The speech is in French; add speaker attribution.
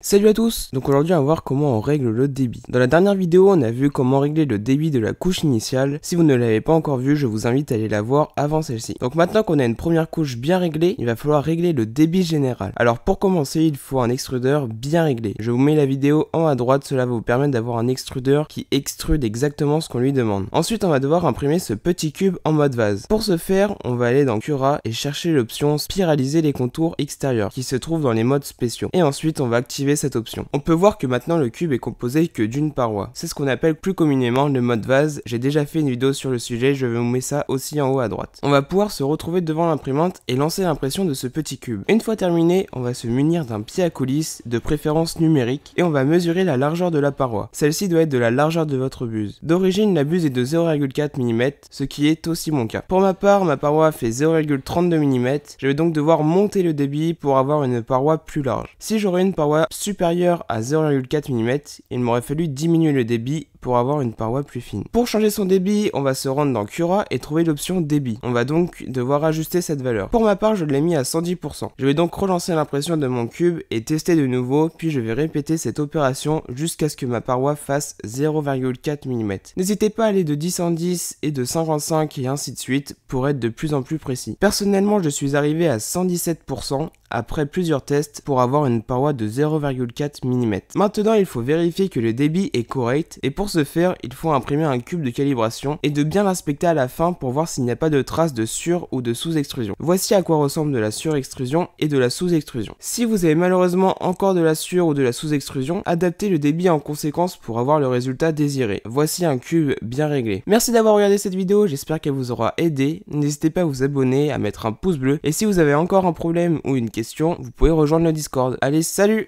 Speaker 1: Salut à tous Donc aujourd'hui on va voir comment on règle le débit. Dans la dernière vidéo on a vu comment régler le débit de la couche initiale. Si vous ne l'avez pas encore vu je vous invite à aller la voir avant celle-ci. Donc maintenant qu'on a une première couche bien réglée, il va falloir régler le débit général. Alors pour commencer il faut un extrudeur bien réglé. Je vous mets la vidéo en à droite, cela va vous permettre d'avoir un extrudeur qui extrude exactement ce qu'on lui demande. Ensuite on va devoir imprimer ce petit cube en mode vase. Pour ce faire on va aller dans Cura et chercher l'option spiraliser les contours extérieurs qui se trouve dans les modes spéciaux. Et ensuite on va activer cette option. On peut voir que maintenant le cube est composé que d'une paroi. C'est ce qu'on appelle plus communément le mode vase, j'ai déjà fait une vidéo sur le sujet, je vais vous mettre ça aussi en haut à droite. On va pouvoir se retrouver devant l'imprimante et lancer l'impression de ce petit cube. Une fois terminé, on va se munir d'un pied à coulisse, de préférence numérique, et on va mesurer la largeur de la paroi. Celle-ci doit être de la largeur de votre buse. D'origine, la buse est de 0,4 mm, ce qui est aussi mon cas. Pour ma part, ma paroi fait 0,32 mm, je vais donc devoir monter le débit pour avoir une paroi plus large. Si j'aurais une paroi supérieur à 0,4 mm, il m'aurait fallu diminuer le débit pour avoir une paroi plus fine. Pour changer son débit, on va se rendre dans Cura et trouver l'option débit. On va donc devoir ajuster cette valeur. Pour ma part, je l'ai mis à 110%. Je vais donc relancer l'impression de mon cube et tester de nouveau, puis je vais répéter cette opération jusqu'à ce que ma paroi fasse 0,4 mm. N'hésitez pas à aller de 10 en 10 et de 55 et ainsi de suite pour être de plus en plus précis. Personnellement, je suis arrivé à 117% après plusieurs tests pour avoir une paroi de 0,4 mm. Maintenant, il faut vérifier que le débit est correct et pour ce faire, il faut imprimer un cube de calibration et de bien l'inspecter à la fin pour voir s'il n'y a pas de traces de sur ou de sous-extrusion. Voici à quoi ressemble de la extrusion et de la sous-extrusion. Si vous avez malheureusement encore de la sur ou de la sous-extrusion, adaptez le débit en conséquence pour avoir le résultat désiré. Voici un cube bien réglé. Merci d'avoir regardé cette vidéo, j'espère qu'elle vous aura aidé. N'hésitez pas à vous abonner, à mettre un pouce bleu et si vous avez encore un problème ou une question, vous pouvez rejoindre le Discord. Allez, salut